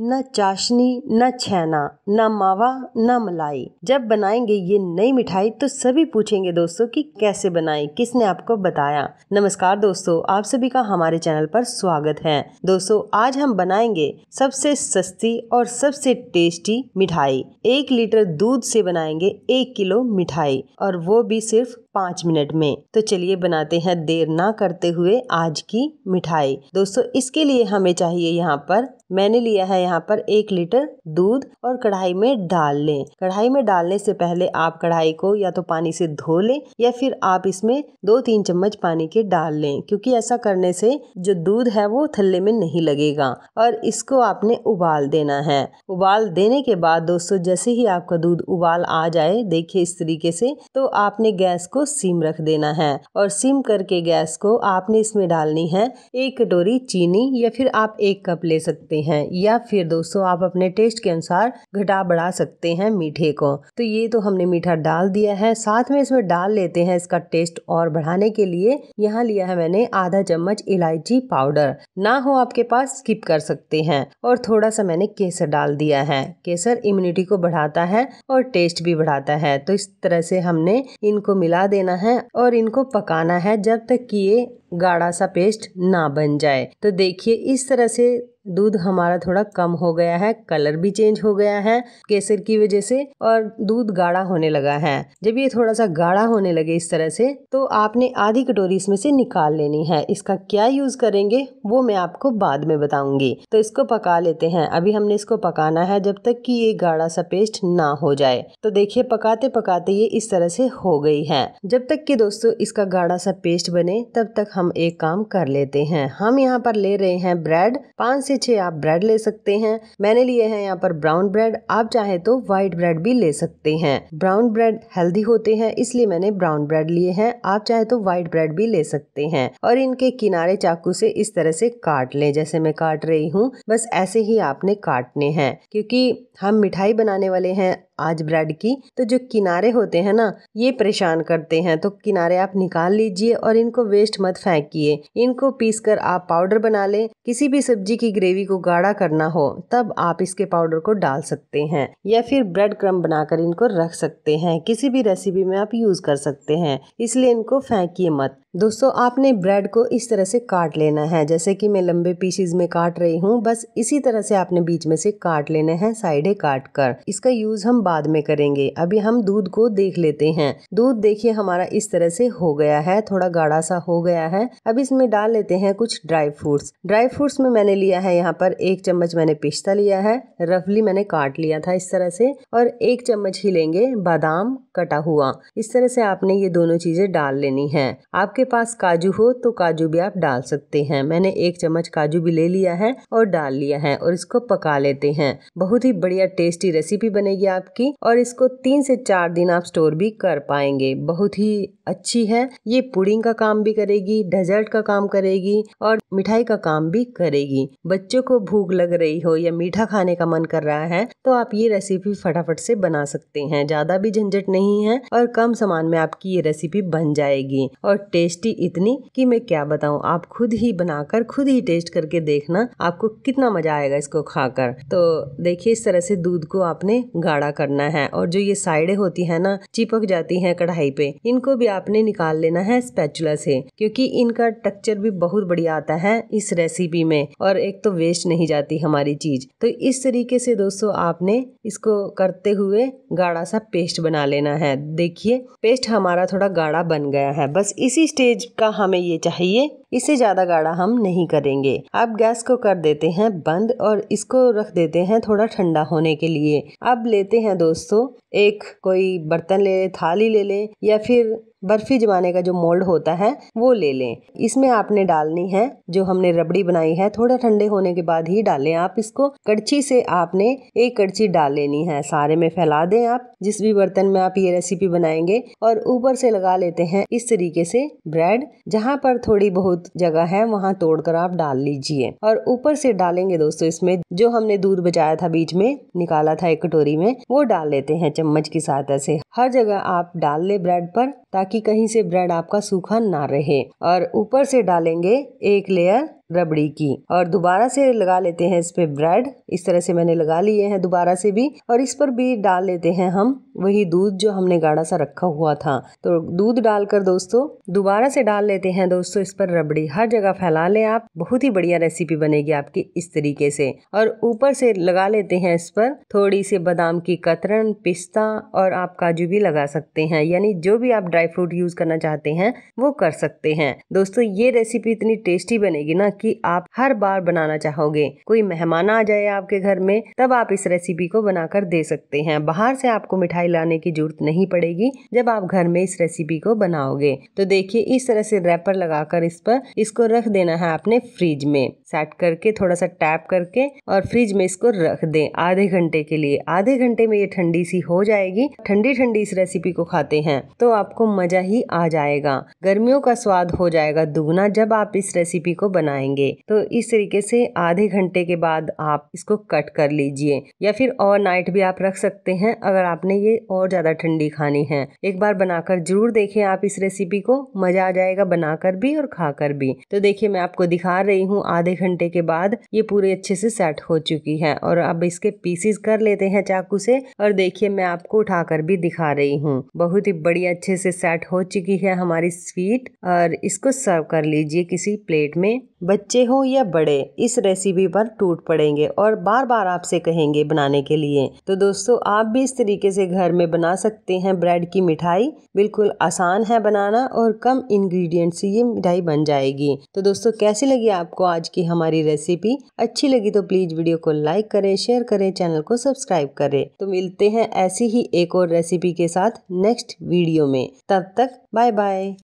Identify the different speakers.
Speaker 1: न चाशनी न छैना न मावा न मलाई जब बनाएंगे ये नई मिठाई तो सभी पूछेंगे दोस्तों कि कैसे बनाई किसने आपको बताया नमस्कार दोस्तों आप सभी का हमारे चैनल पर स्वागत है दोस्तों आज हम बनाएंगे सबसे सस्ती और सबसे टेस्टी मिठाई एक लीटर दूध से बनाएंगे एक किलो मिठाई और वो भी सिर्फ पाँच मिनट में तो चलिए बनाते हैं देर ना करते हुए आज की मिठाई दोस्तों इसके लिए हमें चाहिए यहाँ पर मैंने लिया है यहाँ पर एक लीटर दूध और कढ़ाई में डाल लें कढ़ाई में डालने से पहले आप कढ़ाई को या तो पानी से धो लें या फिर आप इसमें दो तीन चम्मच पानी के डाल लें क्योंकि ऐसा करने से जो दूध है वो थल्ले में नहीं लगेगा और इसको आपने उबाल देना है उबाल देने के बाद दोस्तों जैसे ही आपका दूध उबाल आ जाए देखिए इस तरीके से तो आपने गैस को सीम रख देना है और सीम करके गैस को आपने इसमें डालनी है एक कटोरी चीनी या फिर आप एक कप ले सकते हैं या फिर दोस्तों आप अपने टेस्ट के अनुसार घटा बढ़ा सकते हैं मीठे को तो ये तो हमने मीठा डाल दिया है साथ में इसमें डाल लेते हैं इसका टेस्ट और बढ़ाने के लिए यहाँ लिया है मैंने आधा चम्मच इलायची पाउडर ना हो आपके पास स्किप कर सकते हैं और थोड़ा सा मैंने केसर डाल दिया है केसर इम्यूनिटी को बढ़ाता है और टेस्ट भी बढ़ाता है तो इस तरह से हमने इनको मिला देना है और इनको पकाना है जब तक कि ये गाढ़ा सा पेस्ट ना बन जाए तो देखिए इस तरह से दूध हमारा थोड़ा कम हो गया है कलर भी चेंज हो गया है केसर की वजह से और दूध गाढ़ा होने लगा है जब ये थोड़ा सा गाढ़ा होने लगे इस तरह से तो आपने आधी कटोरी इसमें से निकाल लेनी है इसका क्या यूज करेंगे वो मैं आपको बाद में बताऊंगी तो इसको पका लेते हैं अभी हमने इसको पकाना है जब तक की ये गाढ़ा सा पेस्ट ना हो जाए तो देखिये पकाते पकाते ये इस तरह से हो गई है जब तक की दोस्तों इसका गाढ़ा सा पेस्ट बने तब तक हम एक काम कर लेते हैं हम यहाँ पर ले रहे हैं ब्रेड पाँच से से छः आप ब्रेड ले सकते हैं मैंने लिए हैं यहाँ पर ब्राउन ब्रेड आप चाहे तो व्हाइट ब्रेड भी ले सकते हैं ब्राउन ब्रेड हेल्दी होते हैं इसलिए मैंने ब्राउन ब्रेड लिए हैं आप चाहे तो व्हाइट ब्रेड भी ले सकते हैं और इनके किनारे चाकू से इस तरह से काट लें जैसे मैं काट रही हूँ बस ऐसे ही आपने काटने हैं क्योंकि हम मिठाई बनाने वाले हैं आज ब्रेड की तो जो किनारे होते हैं ना ये परेशान करते हैं तो किनारे आप निकाल लीजिए और इनको वेस्ट मत फेंकिए इनको पीस कर आप पाउडर बना लें किसी भी सब्जी की ग्रेवी को गाढ़ा करना हो तब आप इसके पाउडर को डाल सकते हैं या फिर ब्रेड क्रम बनाकर इनको रख सकते हैं किसी भी रेसिपी में आप यूज कर सकते हैं इसलिए इनको फेंकिए मत दोस्तों आपने ब्रेड को इस तरह से काट लेना है जैसे कि मैं लंबे पीसीज में काट रही हूँ बस इसी तरह से आपने बीच में से काट लेना है साइडे काट कर इसका यूज हम बाद में करेंगे अभी हम दूध को देख लेते हैं दूध देखिए हमारा इस तरह से हो गया है थोड़ा गाढ़ा सा हो गया है अब इसमें डाल लेते हैं कुछ ड्राई फ्रूट्स ड्राई फ्रूट्स में मैंने लिया है यहाँ पर एक चम्मच मैंने पिस्ता लिया है रफली मैंने काट लिया था इस तरह से और एक चम्मच ही लेंगे बादाम कटा हुआ इस तरह से आपने ये दोनों चीजें डाल लेनी है आपके आपके पास काजू हो तो काजू भी आप डाल सकते हैं मैंने एक चम्मच काजू भी ले लिया है और डाल लिया है और इसको पका लेते हैं बहुत ही बढ़िया टेस्टी रेसिपी बनेगी आपकी और इसको तीन से चार दिन आप स्टोर भी कर पाएंगे बहुत ही अच्छी है ये पुडिंग का काम भी करेगी डेजर्ट का काम करेगी और मिठाई का काम भी करेगी बच्चों को भूख लग रही हो या मीठा खाने का मन कर रहा है तो आप ये रेसिपी फटाफट से बना सकते हैं ज्यादा भी झंझट नहीं है और कम सामान में आपकी ये रेसिपी बन जाएगी और टेस्ट टेस्टी इतनी कि मैं क्या बताऊं आप खुद ही बनाकर खुद ही टेस्ट करके देखना आपको कितना मजा आएगा इसको खाकर तो देखिए इस तरह से दूध को आपने गाढ़ा करना है और जो ये साइडें होती है ना चिपक जाती है कढ़ाई पे इनको भी आपने निकाल लेना है स्पैचुला से क्योंकि इनका टेक्चर भी बहुत बढ़िया आता है इस रेसिपी में और एक तो वेस्ट नहीं जाती हमारी चीज तो इस तरीके से दोस्तों आपने इसको करते हुए गाढ़ा सा पेस्ट बना लेना है देखिए पेस्ट हमारा थोड़ा गाढ़ा बन गया है बस इसी स्टेज स्टेज का हमें ये चाहिए इसे ज़्यादा गाढ़ा हम नहीं करेंगे अब गैस को कर देते हैं बंद और इसको रख देते हैं थोड़ा ठंडा होने के लिए अब लेते हैं दोस्तों एक कोई बर्तन ले लें थाली ले लें या फिर बर्फी जमाने का जो मोल्ड होता है वो ले लें इसमें आपने डालनी है जो हमने रबड़ी बनाई है थोड़ा ठंडे होने के बाद ही डालें आप इसको कड़छी से आपने एक कड़छी डाल लेनी है सारे में फैला दें आप जिस भी बर्तन में आप ये रेसिपी बनाएंगे और ऊपर से लगा लेते हैं इस तरीके से ब्रेड जहाँ पर थोड़ी बहुत जगह है वहाँ तोड़कर आप डाल लीजिए और ऊपर से डालेंगे दोस्तों इसमें जो हमने दूध बचाया था बीच में निकाला था एक कटोरी में वो डाल लेते हैं चम्मच की सहायता से हर जगह आप डाल ले ब्रेड पर ताकि ताकि कहीं से ब्रेड आपका सूखा ना रहे और ऊपर से डालेंगे एक लेयर रबड़ी की और दोबारा से लगा लेते हैं इस ब्रेड इस तरह से मैंने लगा लिए हैं दोबारा से भी और इस पर भी डाल लेते हैं हम वही दूध जो हमने गाढ़ा सा रखा हुआ था तो दूध डालकर दोस्तों दोबारा से डाल लेते हैं दोस्तों इस पर रबड़ी हर जगह फैला लें आप बहुत ही बढ़िया रेसिपी बनेगी आपकी इस तरीके से और ऊपर से लगा लेते हैं इस पर थोड़ी सी बादाम की कतरन पिस्ता और आप काजू भी लगा सकते हैं यानी जो भी आप ड्राई फ्रूट यूज करना चाहते हैं वो कर सकते हैं दोस्तों ये रेसिपी इतनी टेस्टी बनेगी ना कि आप हर बार बनाना चाहोगे कोई मेहमान आ जाए आपके घर में तब आप इस रेसिपी को बनाकर दे सकते हैं बाहर से आपको मिठाई लाने की जरूरत नहीं पड़ेगी जब आप घर में इस रेसिपी को बनाओगे तो देखिए इस तरह से रैपर लगाकर इस पर इसको रख देना है आपने फ्रिज में सेट करके थोड़ा सा टैप करके और फ्रिज में इसको रख दे आधे घंटे के लिए आधे घंटे में ये ठंडी सी हो जाएगी ठंडी ठंडी इस रेसिपी को खाते हैं तो आपको मजा ही आ जाएगा गर्मियों का स्वाद हो जाएगा दुगना जब आप इस रेसिपी को बनाए आएंगे तो इस तरीके से आधे घंटे के बाद आप इसको कट कर लीजिए या फिर ओवर नाइट भी आप रख सकते हैं अगर आपने ये और ज़्यादा ठंडी खानी है एक बार बनाकर जरूर देखें आप इस रेसिपी को मज़ा आ जाएगा बनाकर भी और खाकर भी तो देखिए मैं आपको दिखा रही हूँ आधे घंटे के बाद ये पूरे अच्छे से सेट हो चुकी है और अब इसके पीसीस कर लेते हैं चाकू से और देखिए मैं आपको उठाकर भी दिखा रही हूँ बहुत ही बढ़िया अच्छे से सेट हो चुकी है हमारी स्वीट और इसको सर्व कर लीजिए किसी प्लेट में बच्चे हो या बड़े इस रेसिपी पर टूट पड़ेंगे और बार बार आपसे कहेंगे बनाने के लिए तो दोस्तों आप भी इस तरीके से घर में बना सकते हैं ब्रेड की मिठाई बिल्कुल आसान है बनाना और कम इंग्रेडिएंट से ये मिठाई बन जाएगी तो दोस्तों कैसी लगी आपको आज की हमारी रेसिपी अच्छी लगी तो प्लीज वीडियो को लाइक करे शेयर करें चैनल को सब्सक्राइब करे तो मिलते हैं ऐसी ही एक और रेसिपी के साथ नेक्स्ट वीडियो में तब तक बाय बाय